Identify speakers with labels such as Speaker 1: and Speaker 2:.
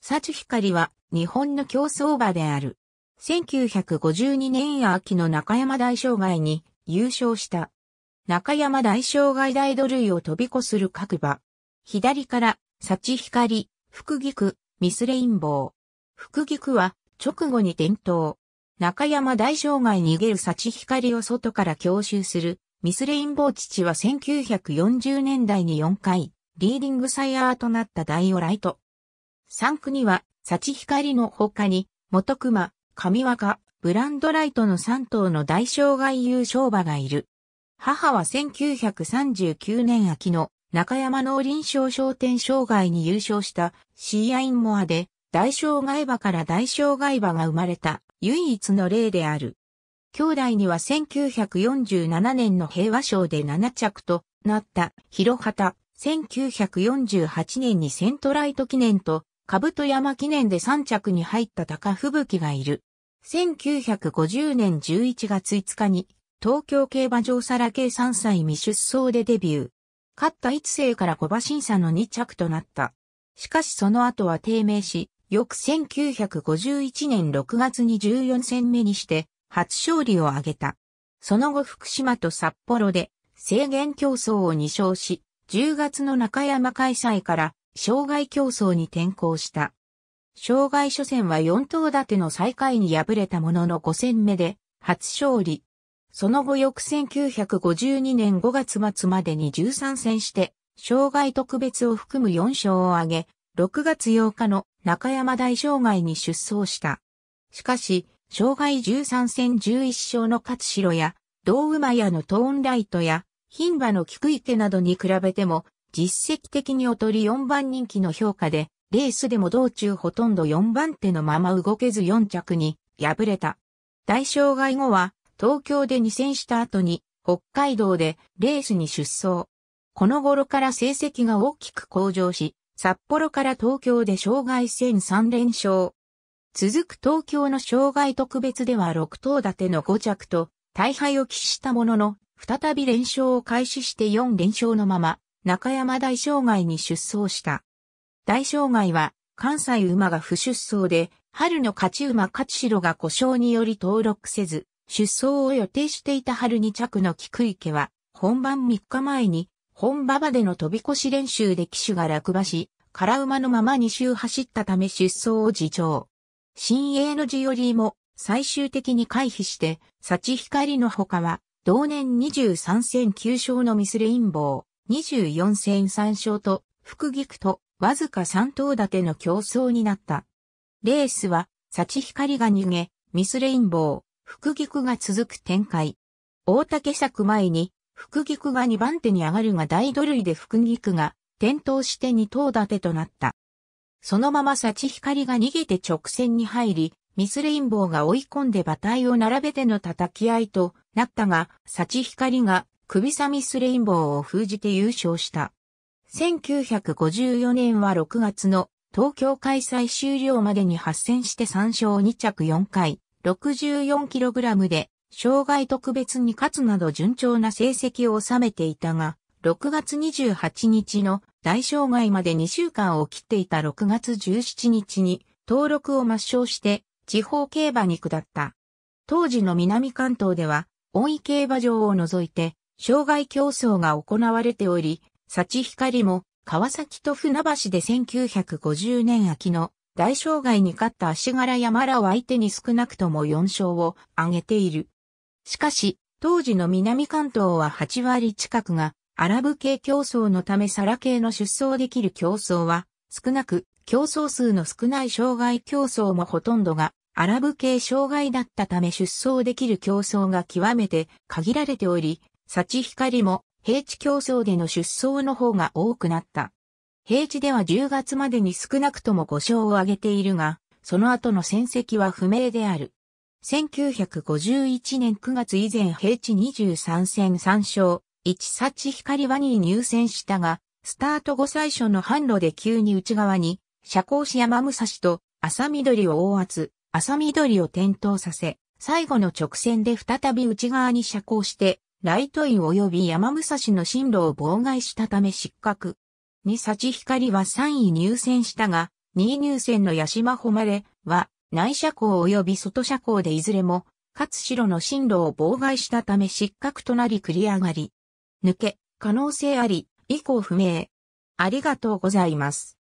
Speaker 1: サチヒカリは日本の競争馬である。1952年秋の中山大障害に優勝した。中山大障害大土類を飛び越する各馬。左から、サチヒカリ、福菊、ミスレインボー。福菊は直後に転倒。中山大障害逃げるサチヒカリを外から強襲する。ミスレインボー父は1940年代に4回、リーディングサイヤーとなったダイオライト。三区には、幸光の他に、元熊、上若、ブランドライトの三頭の大障害優勝馬がいる。母は1939年秋の中山農林省商店障害に優勝したシーアインモアで大障害馬から大障害馬が生まれた唯一の例である。兄弟には1947年の平和賞で7着となった広畑、1948年にセントライト記念と兜山記念で3着に入った高吹雪がいる。1950年11月5日に、東京競馬場サラ系3歳未出走でデビュー。勝った一世から小馬審査の2着となった。しかしその後は低迷し、翌1951年6月に14戦目にして、初勝利を挙げた。その後福島と札幌で制限競争を2勝し、10月の中山開催から障害競争に転向した。障害初戦は4頭立ての最下位に敗れたものの5戦目で初勝利。その後翌1952年5月末までに13戦して、障害特別を含む4勝を挙げ、6月8日の中山大障害に出走した。しかし、障害13戦11勝の勝代や、道馬屋のトーンライトや、牝馬の菊池などに比べても、実績的に劣り4番人気の評価で、レースでも道中ほとんど4番手のまま動けず4着に敗れた。大障害後は東京で2戦した後に北海道でレースに出走。この頃から成績が大きく向上し、札幌から東京で障害戦3連勝。続く東京の障害特別では6頭立ての5着と大敗を喫したものの、再び連勝を開始して4連勝のまま、中山大障害に出走した。大障害は、関西馬が不出走で、春の勝ち馬勝白が故障により登録せず、出走を予定していた春に着の菊池は、本番3日前に、本馬場での飛び越し練習で騎手が落馬し、空馬のまま2周走ったため出走を自重。新鋭のジオリーも最終的に回避して、幸光の他は、同年23戦9勝のミスレインボー、24戦3勝と、福菊とわずか3頭立ての競争になった。レースは、サチヒカリが逃げ、ミスレインボー、福菊が続く展開。大竹作前に、福菊が2番手に上がるが大土塁で福菊が、転倒して2頭立てとなった。そのままサチヒカリが逃げて直線に入り、ミスレインボーが追い込んで馬体を並べての叩き合いとなったが、サチヒカリがクビサミスレインボーを封じて優勝した。1954年は6月の東京開催終了までに発戦して3勝2着4回、64kg で、障害特別に勝つなど順調な成績を収めていたが、6月28日の大障害まで2週間を切っていた6月17日に登録を抹消して地方競馬に下った。当時の南関東では、大井競馬場を除いて障害競争が行われており、幸光も川崎と船橋で1950年秋の大障害に勝った足柄山らを相手に少なくとも4勝を挙げている。しかし、当時の南関東は8割近くがアラブ系競争のためサラ系の出走できる競争は少なく、競争数の少ない障害競争もほとんどがアラブ系障害だったため出走できる競争が極めて限られており、サチヒカリも平地競争での出走の方が多くなった。平地では10月までに少なくとも5勝を挙げているが、その後の戦績は不明である。1951年9月以前平地23戦3勝、1サチヒカリは2位入選したが、スタート後最初の販路で急に内側に、社交士山武蔵と朝緑を大圧、朝緑を転倒させ、最後の直線で再び内側に社交して、ライトイン及び山武蔵の進路を妨害したため失格。に幸光は3位入選したが、2位入選の八島誉は、内車高及び外車高でいずれも、勝白の進路を妨害したため失格となり繰り上がり。抜け、可能性あり、以降不明。ありがとうございます。